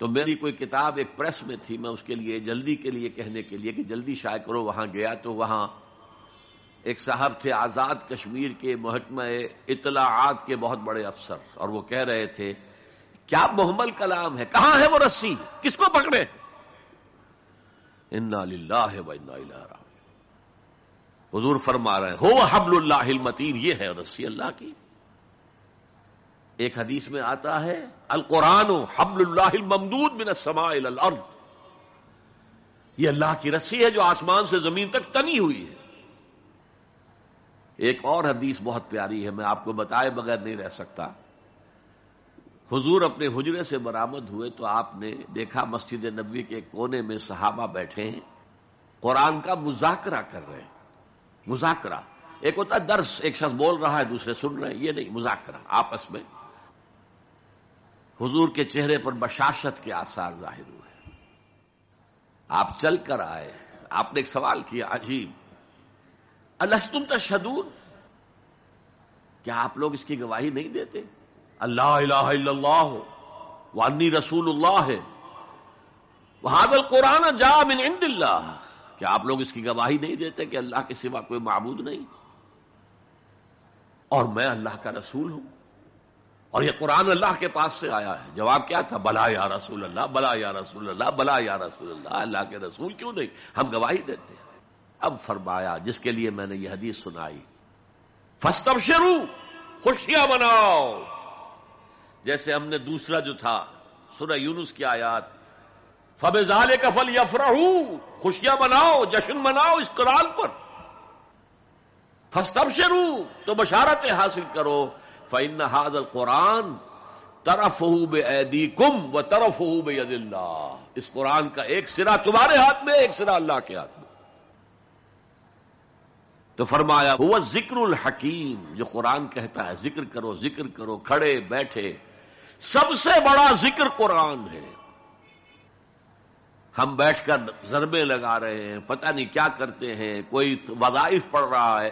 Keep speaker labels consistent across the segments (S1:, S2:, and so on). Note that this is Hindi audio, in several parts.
S1: तो मेरी कोई किताब एक प्रेस में थी मैं उसके लिए जल्दी के लिए कहने के लिए कि जल्दी शाय करो वहां गया तो वहां एक साहब थे आज़ाद कश्मीर के महकम इतलाआत के बहुत बड़े अफसर और वो कह रहे थे क्या मोहम्मल कलाम है कहां है वो रस्सी किसको पकड़े इन्ना है व इन्ना हजूर फरमा रहे हो हबल्लामतीन ये है रस्सी अल्लाह की एक हदीस में आता है अल कुरान हबल्लामदूद बिन समार्द यह अल्लाह की रस्सी है जो आसमान से जमीन तक तनी हुई है एक और हदीस बहुत प्यारी है मैं आपको बताए बगैर नहीं रह सकता हुजूर अपने हुजरे से बरामद हुए तो आपने देखा मस्जिद नबी के कोने में सहाबा बैठे हैं कुरान का मुजाकरा कर रहे हैं मुजाकरा एक होता है दर्श एक शख्स बोल रहा है दूसरे सुन रहे हैं ये नहीं मुजाकरा आपस में हुजूर के चेहरे पर बशाशत के आसार जाहिर हुए आप चल कर आए आपने एक सवाल किया अजीब अलस्तुम तशहदून क्या आप लोग इसकी गवाही नहीं देते अल्लाह वानी रसूलुल्लाह है वहादल कुरान मिन इंदिल्लाह क्या आप लोग इसकी गवाही नहीं देते कि अल्लाह के सिवा कोई मबूद नहीं और मैं अल्लाह का रसूल हूं और यह कुरान अल्लाह के पास से आया है जवाब क्या था भला या रसूल अल्लाह बला या रसूल अल्लाह भला या रसूल अल्लाह अल्लाह के रसूल क्यों नहीं हम गवाही देते हैं अब फरमाया जिसके लिए मैंने यह हदीस सुनाई फस्तब शुरू खुशियां बनाओ जैसे हमने दूसरा जो था सुना यूनुस की आयात फबेजाल कफल यफरहू खुशियां मनाओ जश्न मनाओ इस कुरान पर फस्तब शुरू तो बशारतें हासिल करो फ़ैन हादल कुरान तरफ हूब ऐदी कुम व तरफ हूब इस कुरान का एक सिरा तुम्हारे हाथ में एक सिरा अल्लाह के हाथ में तो फरमाया हुआ जिक्र हकीम जो कुरान कहता है जिक्र करो जिक्र करो खड़े बैठे सबसे बड़ा जिक्र कुरान है हम बैठकर जरबे लगा रहे हैं पता नहीं क्या करते हैं कोई वजाइफ पढ़ रहा है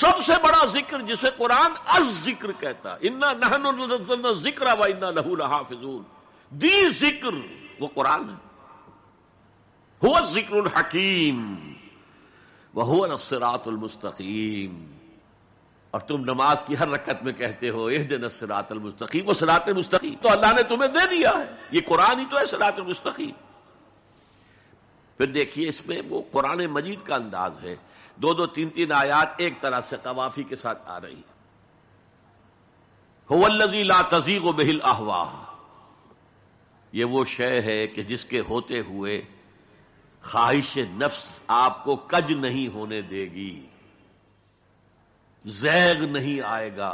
S1: सबसे बड़ा जिक्र जिसे कुरान अज जिक्र कहता इन्ना नहन जिक्र व इन्ना लहू रहा फिजूल दी जिक्र वो कुरान है हुआ जिक्र हकीम वह हुआ नसरातुलमस्तकीम और तुम नमाज की हर रकत में कहते हो एह दिन सरातुलमस्तकीम वो सरात मुस्तकीम तो अल्लाह ने तुम्हें दे दिया है ये कुरान ही तो है सरातुलमस्तकीम फिर देखिए इसमें वो कुरान मजीद का अंदाज है दो दो तीन तीन आयात एक तरह से कवाफी के साथ आ रही है होवल्लजी तजीक बहिल अहवाह ये वो शय है कि जिसके होते हुए ख्वाहिश नफ्स आपको कज नहीं होने देगी जैग नहीं आएगा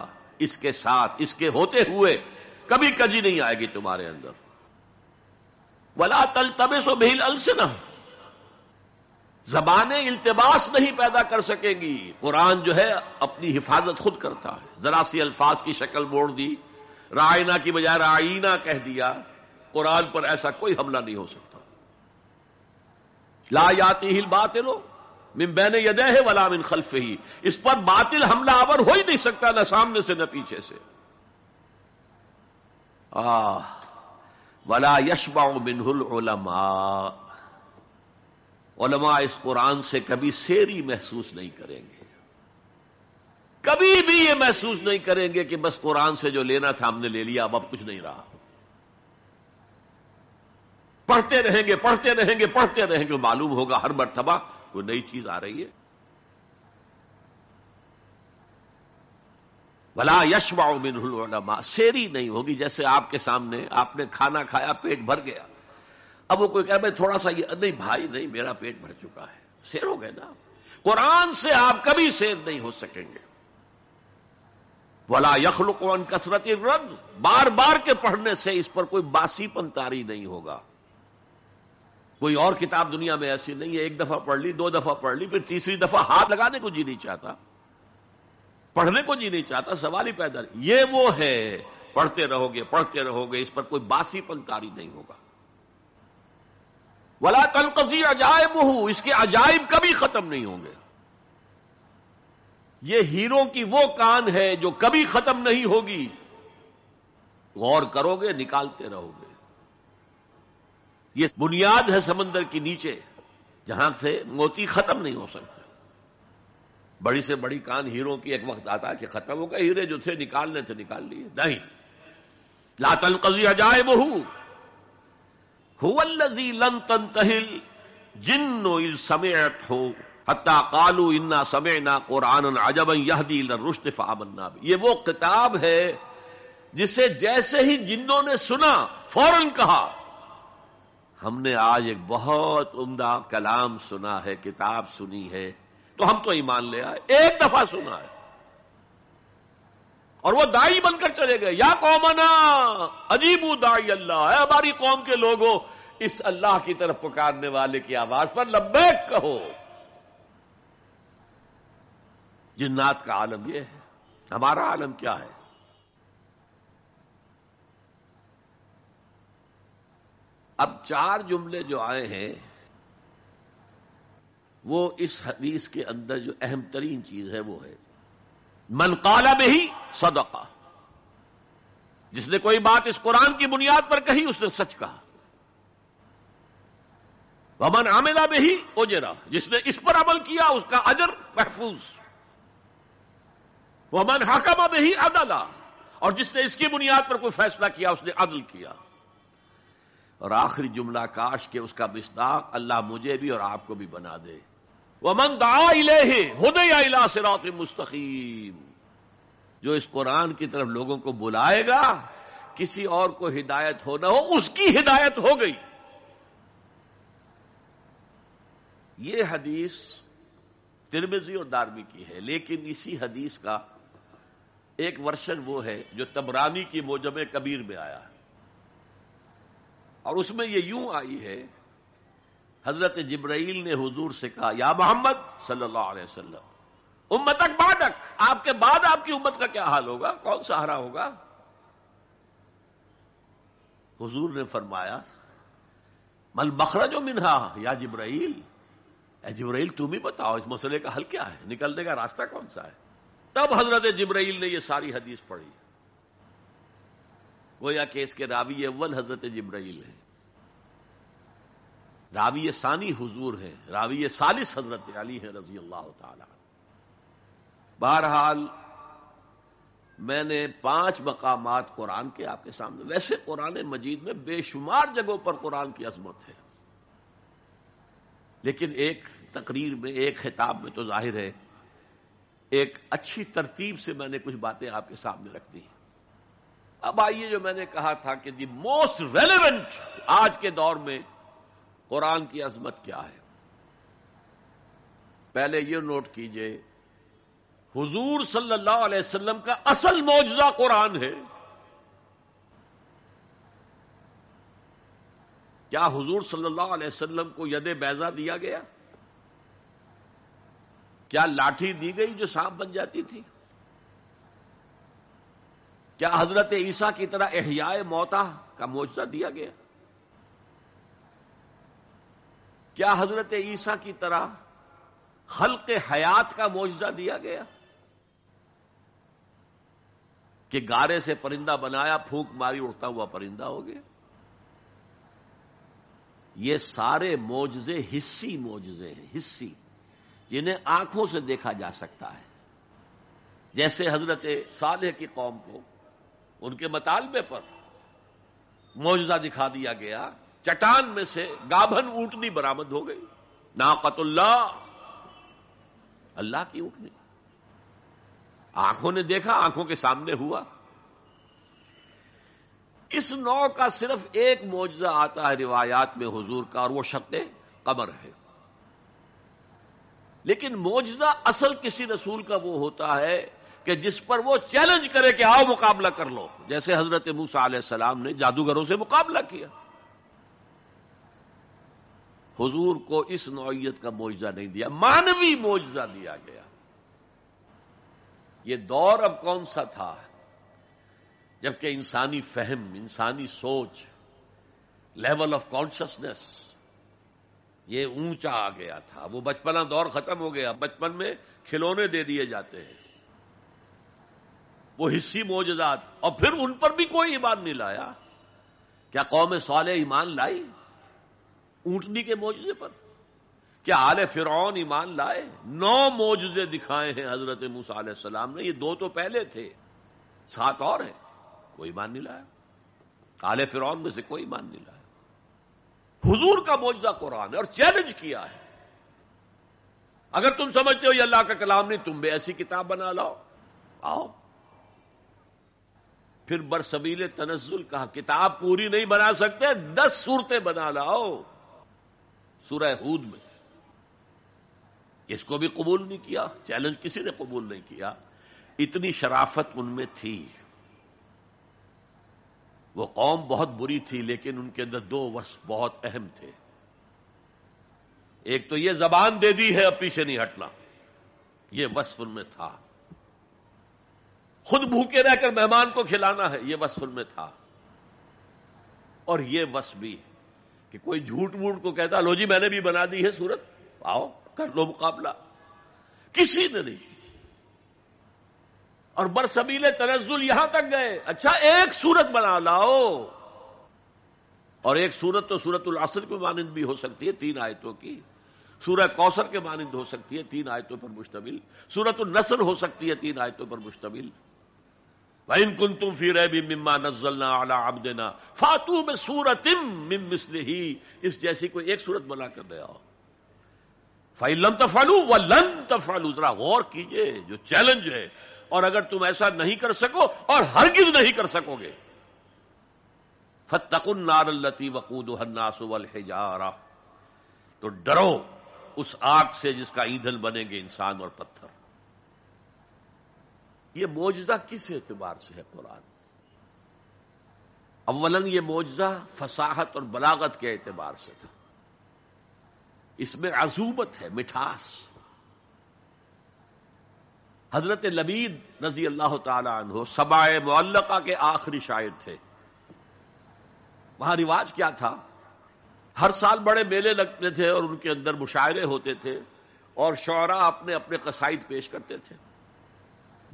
S1: इसके साथ इसके होते हुए कभी कजी नहीं आएगी तुम्हारे अंदर वला तल तबे सो बेहिल अलसना जबान इल्तबास नहीं पैदा कर सकेंगी कुरान जो है अपनी हिफाजत खुद करता है जरा सी अल्फाज की शक्ल मोड़ दी रायना की बजाय रायना कह दिया कुरान पर ऐसा कोई हमला नहीं हो सकता ला याती हिल बात लो मिम्बैन यदे है वला मिन खल्फ ही इस पर बातिल हमला आवर हो ही नहीं सकता न सामने से न पीछे से आ वला यशबा बिनहुल ओलमा उलमा इस कुरान से कभी सेरी महसूस नहीं करेंगे कभी भी ये महसूस नहीं करेंगे कि बस कुरान से जो लेना था हमने ले लिया अब अब कुछ नहीं रहा पढ़ते रहेंगे पढ़ते रहेंगे पढ़ते रहेंगे तो मालूम होगा हर मरतबा कोई नई चीज आ रही है भला यशवा मिनहुलमा शेरी नहीं होगी जैसे आपके सामने आपने खाना खाया पेट भर गया अब वो कोई कह भाई थोड़ा सा ये नहीं भाई नहीं मेरा पेट भर चुका है शेर हो गए ना कुरान से आप कभी शेर नहीं हो सकेंगे वला यखल कौन कसरत रद्द बार बार के पढ़ने से इस पर कोई बासीपन तारी नहीं होगा कोई और किताब दुनिया में ऐसी नहीं है एक दफा पढ़ ली दो दफा पढ़ ली फिर तीसरी दफा हाथ लगाने को जी नहीं चाहता पढ़ने को जी नहीं चाहता सवाल ही पैदा ये वो है पढ़ते रहोगे पढ़ते रहोगे इस पर कोई बासीपन तारी नहीं होगा वला तलकजी अजायब हूं इसके अजायब कभी खत्म नहीं होंगे ये हीरों की वो कान है जो कभी खत्म नहीं होगी गौर करोगे निकालते रहोगे ये बुनियाद है समंदर के नीचे जहां से मोती खत्म नहीं हो सकते बड़ी से बड़ी कान हीरों की एक वक्त आता है कि खत्म हो गए हीरे जो थे निकालने थे निकाल लिए नहीं लातल कजी अजायब हूं हुवल्लजी लन तंतहिल कालू इन्ना समय ना ये वो किताब है जिसे जैसे ही जिन्नों ने सुना फौरन कहा हमने आज एक बहुत उमदा कलाम सुना है किताब सुनी है तो हम तो ईमान ले आए एक दफा सुना है और वो दाई बनकर चले गए या कौमना अजीबू दाई अल्लाह है हमारी कौम के लोगों इस अल्लाह की तरफ पुकारने वाले की आवाज पर लब्बैक कहो जिन्नात का आलम यह है हमारा आलम क्या है अब चार जुमले जो आए हैं वो इस हदीस के अंदर जो अहम तरीन चीज है वो है मन काला में ही सदका जिसने कोई बात इस कुरान की बुनियाद पर कही उसने सच कहा वमन आमेदा में ही ओजेरा जिसने इस पर अमल किया उसका अजर महफूज वमन हाकमा में ही अदला और जिसने इसकी बुनियाद पर कोई फैसला किया उसने अदल किया और आखिरी जुमला काश के उसका मिस्ताक अल्लाह मुझे भी और आपको भी बना दे वमन दा इले हदया इला सिरात मुस्तकीम जो इस कुरान की तरफ लोगों को बुलाएगा किसी और को हिदायत हो ना हो उसकी हिदायत हो गई ये हदीस तिरमिजी और दारमी की है लेकिन इसी हदीस का एक वर्षन वो है जो तबरानी की मोजम कबीर में आया है और उसमें ये यूं आई है हजरत जिब्राइल ने हुजूर से कहा या मोहम्मद सल्लल्लाहु अलैहि वसल्लम उम्मतक बादक आपके बाद आपकी उम्मत का क्या हाल होगा कौन सहारा होगा हुजूर ने फरमाया मल बखरा जो मिन या जिब्राइल ए जिब्राइल तुम ही बताओ इस मसले का हल क्या है निकलने का रास्ता कौन सा है तब हजरत जिब्राइल ने यह सारी हदीस पढ़ी गोया केस के रावी अव्वल हजरत जिब्राइल है रावी सानी हुजूर हैं रावी सालिस हजरत अली हैं रजी अल्लाह ताला बहरहाल मैंने पांच मकाम कुरान के आपके सामने वैसे कुरान मजीद में बेशुमार जगहों पर कुरान की अजमत है लेकिन एक तकरीर में एक खिताब में तो जाहिर है एक अच्छी तरतीब से मैंने कुछ बातें आपके सामने रख दी अब आइए जो मैंने कहा था कि दी मोस्ट रेलिवेंट आज के दौर में कुरान की अजमत क्या है पहले यह नोट कीजिए हुजूर सल्लल्लाहु अलैहि वसल्लम का असल मौजूदा कुरान है क्या हुजूर सल्लल्लाहु अलैहि वसल्लम को यदे बैजा दिया गया क्या लाठी दी गई जो सांप बन जाती थी क्या हजरत ईसा की तरह एहयाए मौता का मौजदा दिया गया क्या हजरत ईसा की तरह हल्के हयात का मुआवजा दिया गया कि गारे से परिंदा बनाया फूंक मारी उड़ता हुआ परिंदा हो गया ये सारे मोजे हिस्सी मोजे हैं हिस्सी जिन्हें आंखों से देखा जा सकता है जैसे हजरत साले की कौम को उनके मतालबे पर मुआजा दिखा दिया गया चटान में से गाभन ऊटनी बरामद हो गई नाकतुल्ला अल्लाह की ऊटनी आंखों ने देखा आंखों के सामने हुआ इस नौ का सिर्फ एक मौजा आता है रिवायात में हुजूर का और वो शक्ते कमर है लेकिन मोजा असल किसी रसूल का वो होता है कि जिस पर वो चैलेंज करे कि आओ मुकाबला कर लो जैसे हजरत मूसा सलाम ने जादूगरों से मुकाबला किया हुजूर को इस नौीयत का मुआवजा नहीं दिया मानवी मुआवजा दिया गया ये दौर अब कौन सा था जबकि इंसानी फहम इंसानी सोच लेवल ऑफ कॉन्शियसनेस ये ऊंचा आ गया था वो बचपना दौर खत्म हो गया बचपन में खिलौने दे दिए जाते हैं वो हिस्सी मोजदात और फिर उन पर भी कोई ईमान नहीं लाया क्या कौम सवाल ईमान लाई ऊंटनी के मोजे पर क्या आले फिर ईमान लाए नौ मोजे दिखाए हैं हजरत मूसा ने ये दो तो पहले थे सात और हैं कोई मान नहीं लाया आले फिर में से कोई मान नहीं लाया हजूर का मोजा कुरान है और चैलेंज किया है अगर तुम समझते हो ये अल्लाह का कलाम नहीं तुम भी ऐसी किताब बना लाओ आओ फिर बरसबीले तनजुल कहा किताब पूरी नहीं बना सकते दस सूरतें बना लाओ सूरह हूद में इसको भी कबूल नहीं किया चैलेंज किसी ने कबूल नहीं किया इतनी शराफत उनमें थी वो कौम बहुत बुरी थी लेकिन उनके अंदर दो वस बहुत अहम थे एक तो ये जबान दे दी है अब पीछे नहीं हटना ये वस्फ उनमें था खुद भूखे रहकर मेहमान को खिलाना है ये वस्फ उनमें था और ये वस भी है कि कोई झूठ मूठ को कहता लो जी मैंने भी बना दी है सूरत आओ कर लो मुकाबला किसी ने नहीं और बरसबीले तनजुल यहां तक गए अच्छा एक सूरत बना लाओ और एक सूरत तो सूरत असर की मानंद भी हो सकती है तीन आयतों की सूरह कौसर के मानंद हो सकती है तीन आयतों पर मुश्तमिल सूरत नसर हो सकती है तीन आयतों पर मुश्तमिल वइन कुन तुम फिर मिम्मा नजल्ला अला अबदना फातू में सूरत मिम ही इस जैसी कोई एक सूरत बना कर ले आओ फाइलम तफालू व लन तफालू जरा गौर कीजिए जो चैलेंज है और अगर तुम ऐसा नहीं कर सको और हरगिज नहीं कर सकोगे फतकुन नारल्लती वकूद हन्नासुवल हिजारा तो डरो उस आग से जिसका ईंधन बनेंगे इंसान और पत्थर ये मोजा किस एतबार से है कुरान अवलन ये मोजा फसाहत और बलागत के एतबार से था इसमें अजूबत है मिठास हजरत लबीद नजी अल्लाह तहो सबाए मुल्ला के आखिरी शायर थे वहां रिवाज क्या था हर साल बड़े मेले लगते थे और उनके अंदर मुशायरे होते थे और शौरा अपने अपने कसाइद पेश करते थे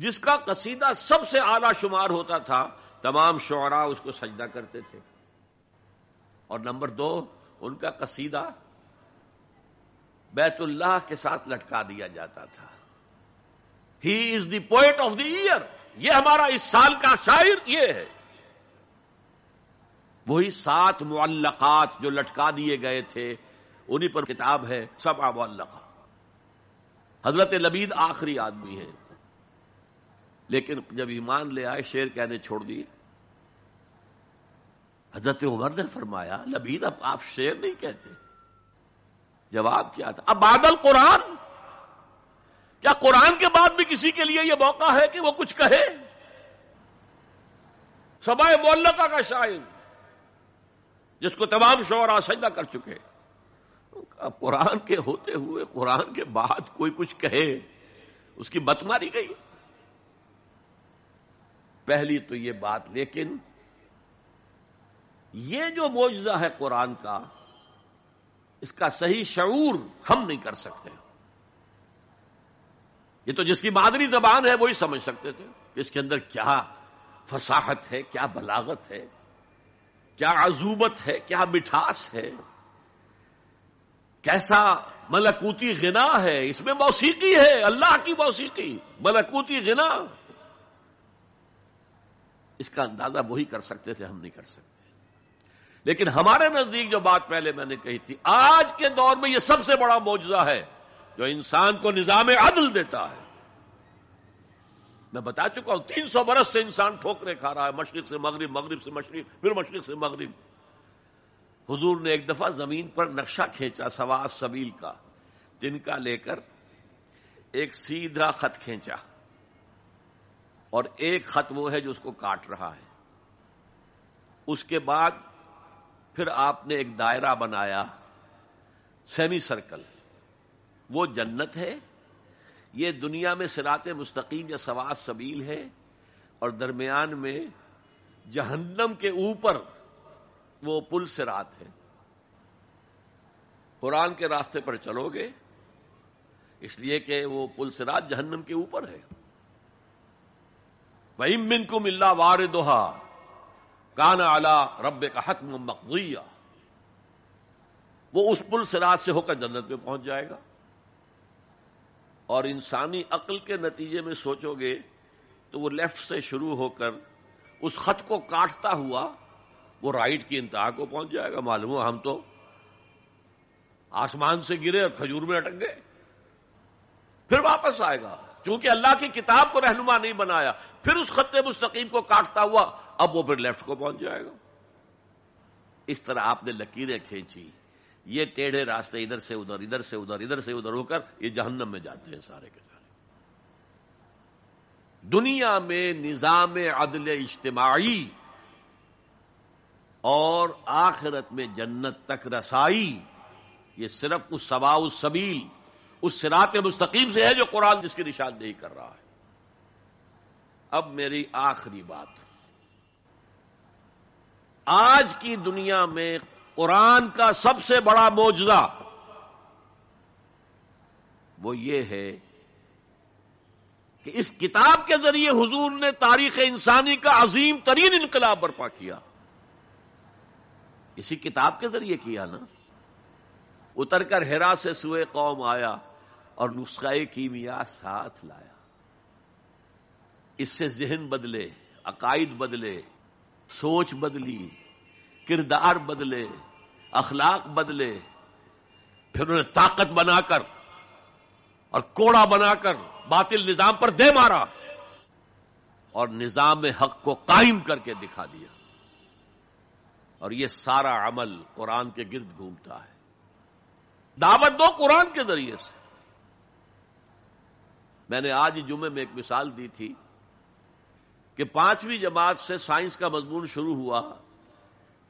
S1: जिसका कसीदा सबसे आला शुमार होता था तमाम शोरा उसको सजदा करते थे और नंबर दो उनका कसीदा बैतुल्लाह के साथ लटका दिया जाता था he is the poet of the year ये हमारा इस साल का शायर ये है वही सात मुल्लकात जो लटका दिए गए थे उन्हीं पर किताब है सब मुअल्लका हजरत लबीद आखिरी आदमी है लेकिन जब ईमान ले आए शेर कहने छोड़ दिए हजरत उमर ने फरमाया लबीद अब आप शेर नहीं कहते जवाब क्या था अब बादल कुरान क्या कुरान के बाद भी किसी के लिए यह मौका है कि वो कुछ कहे सबाए मोल्लता का शायर जिसको तमाम शोर आसंदा कर चुके अब कुरान के होते हुए कुरान के बाद कोई कुछ कहे उसकी बत मारी गई पहली तो ये बात लेकिन ये जो मोजा है कुरान का इसका सही शूर हम नहीं कर सकते ये तो जिसकी मादरी जबान है वही समझ सकते थे इसके अंदर क्या फसाहत है क्या बलागत है क्या अजूबत है क्या मिठास है कैसा मलकूती गिना है इसमें मौसीकी है अल्लाह की मौसीकी मलकूती गिना इसका अंदाजा वही कर सकते थे हम नहीं कर सकते लेकिन हमारे नजदीक जो बात पहले मैंने कही थी आज के दौर में यह सबसे बड़ा मुआवजा है जो इंसान को निजाम अदल देता है मैं बता चुका हूं तीन सौ बरस से इंसान ठोकरे खा रहा है मशरक से मगरब मगरब से मशरक फिर मशरक से मगरब हुजूर ने एक दफा जमीन पर नक्शा खींचा सवास सबील का तिनका लेकर एक सीधा खत खींचा और एक खत वो है जो उसको काट रहा है उसके बाद फिर आपने एक दायरा बनाया सेमी सर्कल वो जन्नत है ये दुनिया में सिरात मुस्तकीम या सवाद सबील है और दरमियान में जहन्नम के ऊपर वो पुल सिरात है कुरान के रास्ते पर चलोगे इसलिए कि वो पुल सिरात जहन्नम के ऊपर है वहीमिन को मिल्ला वार दोहा कान आला रब का हक मकदिया वो उस पुल सिरात से होकर जन्नत में पहुंच जाएगा और इंसानी अकल के नतीजे में सोचोगे तो वो लेफ्ट से शुरू होकर उस खत को काटता हुआ वो राइट की इंतहा को पहुंच जाएगा मालूम हो हम तो आसमान से गिरे और खजूर में अटक गए फिर वापस आएगा क्योंकि अल्लाह की किताब को रहनुमा नहीं बनाया फिर उस खत्ते मुस्तकीम को काटता हुआ अब वो फिर लेफ्ट को पहुंच जाएगा इस तरह आपने लकीरें खींची ये टेढ़े रास्ते इधर से उधर इधर से उधर इधर से उधर होकर ये जहन्नम में जाते हैं सारे के सारे दुनिया में निजाम अदल इज्तमाही और आखिरत में जन्नत तक रसाई ये सिर्फ उस उस सबील उस सिरात मुस्तकीम से है जो कुरान जिसकी निशानदेही कर रहा है अब मेरी आखिरी बात आज की दुनिया में कुरान का सबसे बड़ा मोजा वो ये है कि इस किताब के जरिए हुजूर ने तारीख इंसानी का अजीम तरीन इनकलाब बर्पा किया इसी किताब के जरिए किया ना उतरकर हेरा से सुए कौम आया और नुस्खाए कीमिया साथ लाया इससे जहन बदले अकायद बदले सोच बदली किरदार बदले अखलाक बदले फिर उन्होंने ताकत बनाकर और कोड़ा बनाकर बातिल निजाम पर दे मारा और निजाम में हक को कायम करके दिखा दिया और यह सारा अमल कुरान के गिर्द घूमता है दावत दो कुरान के जरिए से मैंने आज जुमे में एक मिसाल दी थी कि पांचवी जमात से साइंस का मजमून शुरू हुआ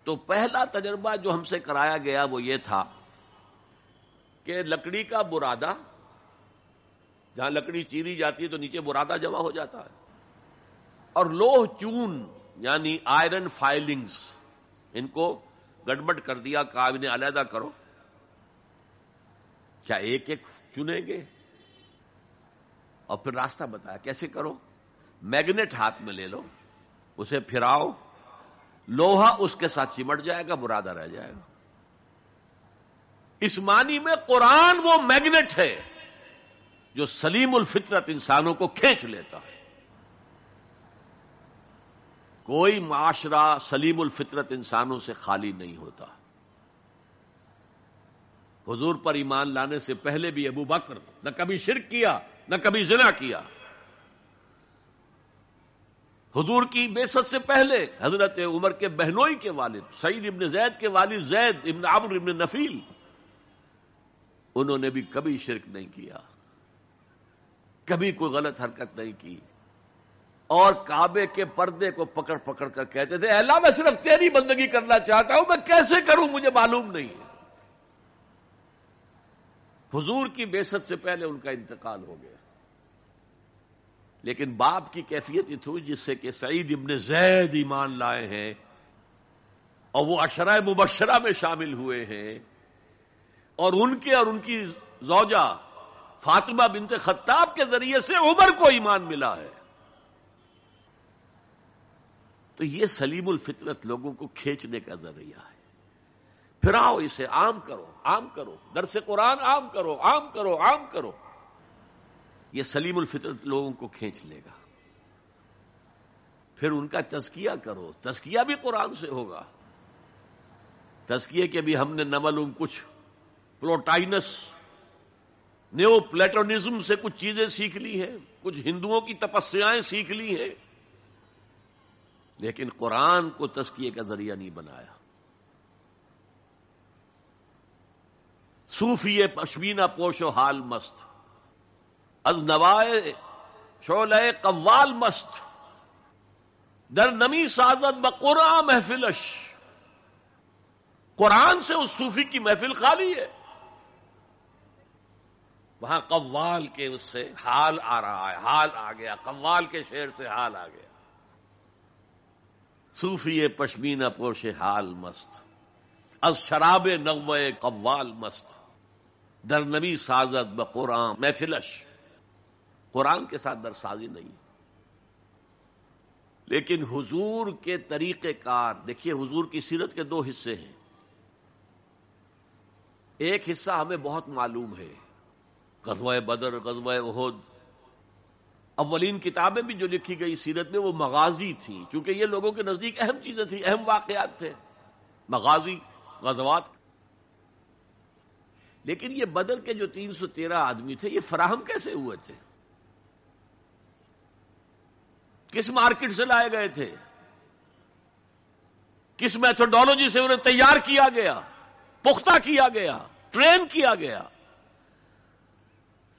S1: तो पहला तजर्बा जो हमसे कराया गया वो ये था कि लकड़ी का बुरादा जहां लकड़ी चीरी जाती है तो नीचे बुरादा जमा हो जाता है और लोह चून यानी आयरन फाइलिंग्स इनको गड़बड़ कर दिया कहा इन्हें अलहदा करो क्या एक एक चुनेंगे और फिर रास्ता बताया कैसे करो मैग्नेट हाथ में ले लो उसे फिराओ लोहा उसके साथ चिमट जाएगा बुरादा रह जाएगा इस मानी में कुरान वो मैग्नेट है जो सलीम उल फितरत इंसानों को खींच लेता है कोई माशरा सलीम उल फितरत इंसानों से खाली नहीं होता हुजूर पर ईमान लाने से पहले भी अबू बकर न कभी शिर किया न कभी जिना किया हजूर की बेसत से पहले हजरत उमर के बहनोई के वालिद सईद इबन जैद के वालिद जैद इबन अब्र इबन नफील उन्होंने भी कभी शिरक नहीं किया कभी कोई गलत हरकत नहीं की और काबे के पर्दे को पकड़ पकड़ कर कहते थे अल्लाह मैं सिर्फ तेरी बंदगी करना चाहता हूं मैं कैसे करूं मुझे मालूम नहीं है हुजूर की बेसत से पहले उनका इंतकाल हो गया लेकिन बाप की कैफियत थी जिससे कि सईद इबन जैद ईमान लाए हैं और वो अशरा मुबशरा में शामिल हुए हैं और उनके और उनकी जौजा फातिमा बिनते खत्ताब के जरिए से उमर को ईमान मिला है तो ये सलीमुल फितरत लोगों को खींचने का जरिया है फिराओ इसे आम करो आम करो दर से कुरान आम करो आम करो आम करो ये सलीमुल फितरत लोगों को खींच लेगा फिर उनका तस्किया करो तस्किया भी कुरान से होगा तस्किए के भी हमने नमलूम कुछ प्लोटाइनस न्यो प्लेटोनिज्म से कुछ चीजें सीख ली हैं कुछ हिंदुओं की तपस्याएं सीख ली हैं लेकिन कुरान को तस्किए का जरिया नहीं बनाया सूफी पशमीना पोशो हाल मस्त अज नवाए शोलह कव्वाल मस्त दर नमी साजत बकुरा महफिलश कुरान से उस सूफी की महफिल खाली है वहां कव्वाल के उससे हाल आ रहा है हाल आ गया कव्वाल के शेर से हाल आ गया सूफी पश्मीना पोशे हाल मस्त अज शराब नगमय कव्वाल मस्त दर साजत ब कुरान महफिलश कुरान के साथ दरसाजी नहीं लेकिन हुजूर के तरीक़ेकार देखिए हुजूर की सीरत के दो हिस्से हैं एक हिस्सा हमें बहुत मालूम है गजवा बदर गजवा उहद अवलिन किताबें भी जो लिखी गई सीरत में वो मगाजी थी क्योंकि ये लोगों के नज़दीक अहम चीज़ें थी अहम वाकयात थे मगाजी गजवात लेकिन ये बदर के जो 313 आदमी थे ये फराहम कैसे हुए थे किस मार्केट से लाए गए थे किस मैथोडोलॉजी से उन्हें तैयार किया गया पुख्ता किया गया ट्रेन किया गया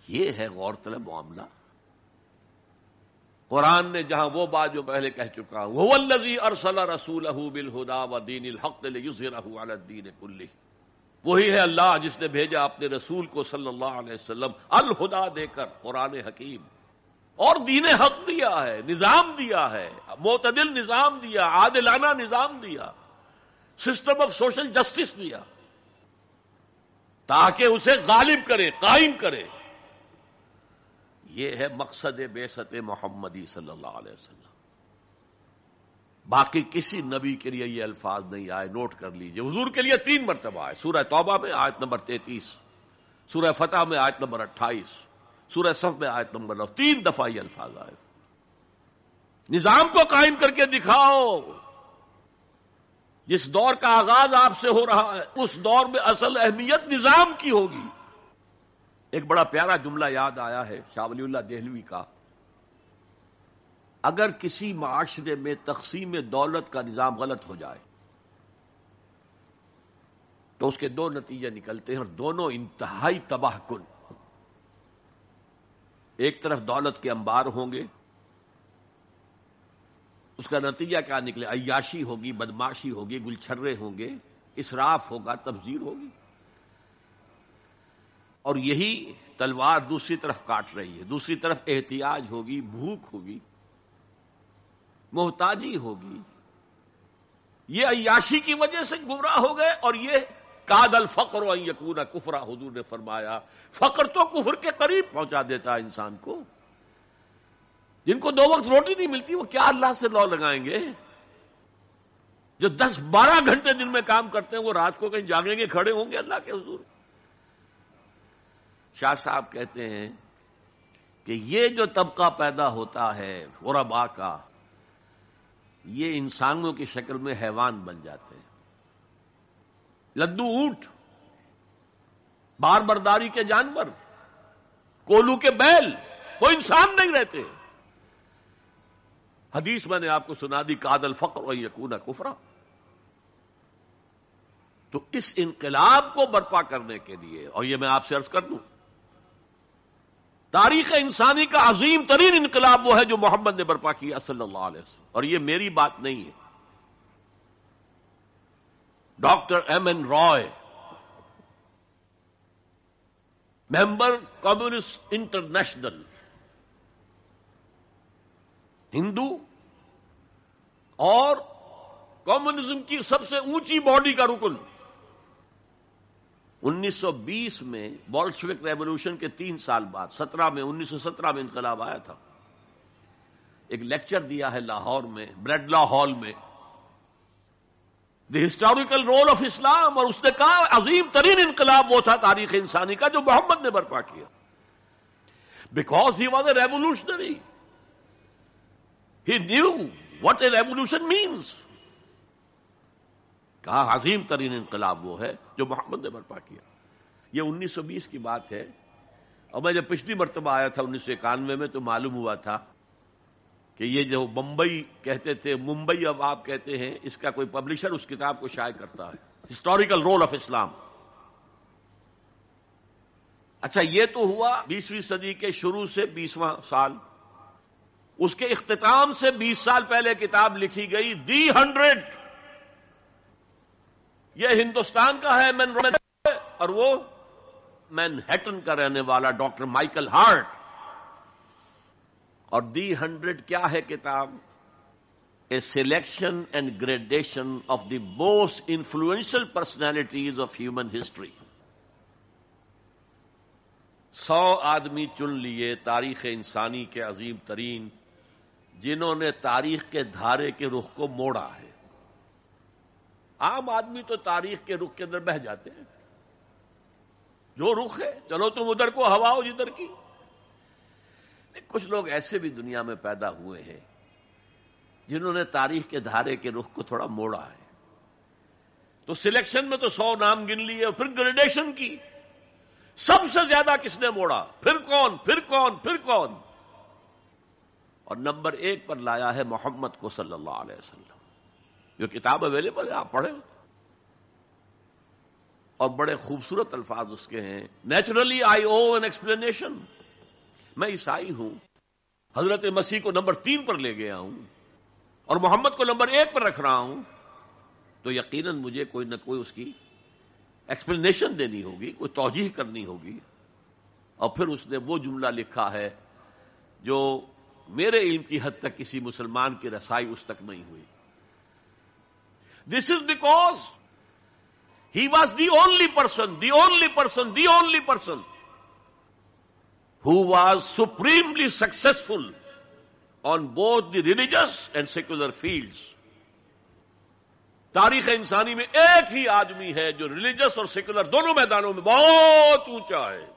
S1: ये है गौरतलब मामला कुरान ने जहां वो बात जो पहले कह चुका हूं वह अरसला रसूल बिल हुदा व दीन हक अल दीन कुल्ली वही है अल्लाह जिसने भेजा अपने रसूल को सल्लल्लाहु अलैहि वसल्लम अल हुदा देकर कुरान हकीम और दीन हक दिया है निजाम दिया है मोतदिल निजाम दिया आदिलाना निजाम दिया सिस्टम ऑफ सोशल जस्टिस दिया ताकि उसे गालिब करे कायम करे यह है मकसद बेसत मोहम्मदी सल्लल्लाहु अलैहि वसल्लम बाकी किसी नबी के लिए ये अल्फाज नहीं आए नोट कर लीजिए हजूर के लिए तीन मरतबा आए सूरह तोबा में आयत नंबर तैतीस सूरह फतेह में आयत नंबर अट्ठाईस सूरह सफ में आयत नंबर नौ तीन दफा ये अल्फाज आए निजाम को कायम करके दिखाओ जिस दौर का आगाज आपसे हो रहा है उस दौर में असल अहमियत निजाम की होगी एक बड़ा प्यारा जुमला याद आया है शाह वलीउल्ला देहलवी का अगर किसी माशरे में तकसीम दौलत का निज़ाम गलत हो जाए तो उसके दो नतीजे निकलते हैं और दोनों इंतहाई तबाह कुल एक तरफ दौलत के अंबार होंगे उसका नतीजा क्या निकले अयाशी होगी बदमाशी होगी गुलछर्रे होंगे इसराफ होगा तबजीर होगी और यही तलवार दूसरी तरफ काट रही है दूसरी तरफ एहतियाज होगी भूख होगी मोहताजी होगी ये अयाशी की वजह से गुमराह हो गए और ये कादल फकर यकूना कुफरा हजूर ने फरमाया फकर तो कुफर के करीब पहुंचा देता है इंसान को जिनको दो वक्त रोटी नहीं मिलती वो क्या अल्लाह से लौ लगाएंगे जो दस बारह घंटे दिन में काम करते हैं वो रात को कहीं जागेंगे खड़े होंगे अल्लाह के हजूर शाह साहब कहते हैं कि ये जो तबका पैदा होता है गुरबा का ये इंसानों की शक्ल में हैवान बन जाते हैं लद्दू ऊट बार बरदारी के जानवर कोलू के बैल वो इंसान नहीं रहते हदीस मैंने आपको सुना दी कादल फक्र और यकूना कुफरा तो इस इनकलाब को बर्पा करने के लिए और यह मैं आपसे अर्ज कर दूं तारीख इंसानी का अजीम तरीन इनकलाब वो है जो मोहम्मद ने बर्पा किया सल्लल्लाहु अलैहि वसल्लम और ये मेरी बात नहीं है doctor M N Roy member communist international हिंदू और कम्युनिज्म की सबसे ऊंची बॉडी का रुकन 1920 में बॉल्शविक रेवोल्यूशन के तीन साल बाद 17 में 1917 में इनकलाब आया था एक लेक्चर दिया है लाहौर में ब्रेडला हॉल में the historical role of Islam और उसने कहा अजीम तरीन इनकलाब वो था तारीख इंसानी का जो मोहम्मद ने बर्पा किया because he was a revolutionary he knew what a revolution means कहा हजीम तरीन इनकलाब वो है जो मोहम्मद ने बर्पा किया ये बीस की बात है और मैं जब पिछली मरतबा आया था उन्नीस सौ इक्यानवे में तो मालूम हुआ था कि ये जो बम्बई कहते थे मुंबई अब आप कहते हैं इसका कोई पब्लिशर उस किताब को शाये करता है हिस्टोरिकल रोल ऑफ इस्लाम अच्छा ये तो हुआ बीसवीं सदी के शुरू से बीसवां साल उसके अख्ताम से बीस साल पहले किताब लिखी गई दी हंड्रेड यह हिंदुस्तान का है मैन और वो मैनहेटन का रहने वाला डॉक्टर माइकल हार्ट और दी हंड्रेड क्या है किताब a selection and gradation of the most influential personalities of human history सौ आदमी चुन लिए तारीख इंसानी के अजीम तरीन जिन्होंने तारीख के धारे के रुख को मोड़ा है आम आदमी तो तारीख के रुख के अंदर बह जाते हैं जो रुख है चलो तुम उधर को हवाओ जिधर की कुछ लोग ऐसे भी दुनिया में पैदा हुए हैं जिन्होंने तारीख के धारे के रुख को थोड़ा मोड़ा है तो सिलेक्शन में तो सौ नाम गिन लिए और फिर ग्रेडेशन की सबसे ज्यादा किसने मोड़ा फिर कौन फिर कौन फिर कौन और नंबर एक पर लाया है मोहम्मद को सल्लल्लाहु अलैहि वसल्लम जो किताब अवेलेबल है आप पढ़े हो और बड़े खूबसूरत अल्फाज उसके हैं naturally I owe an explanation मैं ईसाई हूं हजरत मसीह को नंबर तीन पर ले गया हूं और मोहम्मद को नंबर एक पर रख रहा हूं तो यकीन मुझे कोई ना कोई उसकी एक्सप्लेनेशन देनी होगी कोई तोजीह करनी होगी और फिर उसने वो जुमला लिखा है जो मेरे इल्म की हद तक किसी मुसलमान की रसाई उस तक नहीं हुई This is because he was the only person, the only person, the only person who was supremely successful on both the religious and secular fields. तारीख इंसानी में एक ही आदमी है जो रिलीजियस और सेकुलर दोनों मैदानों में बहुत ऊंचा है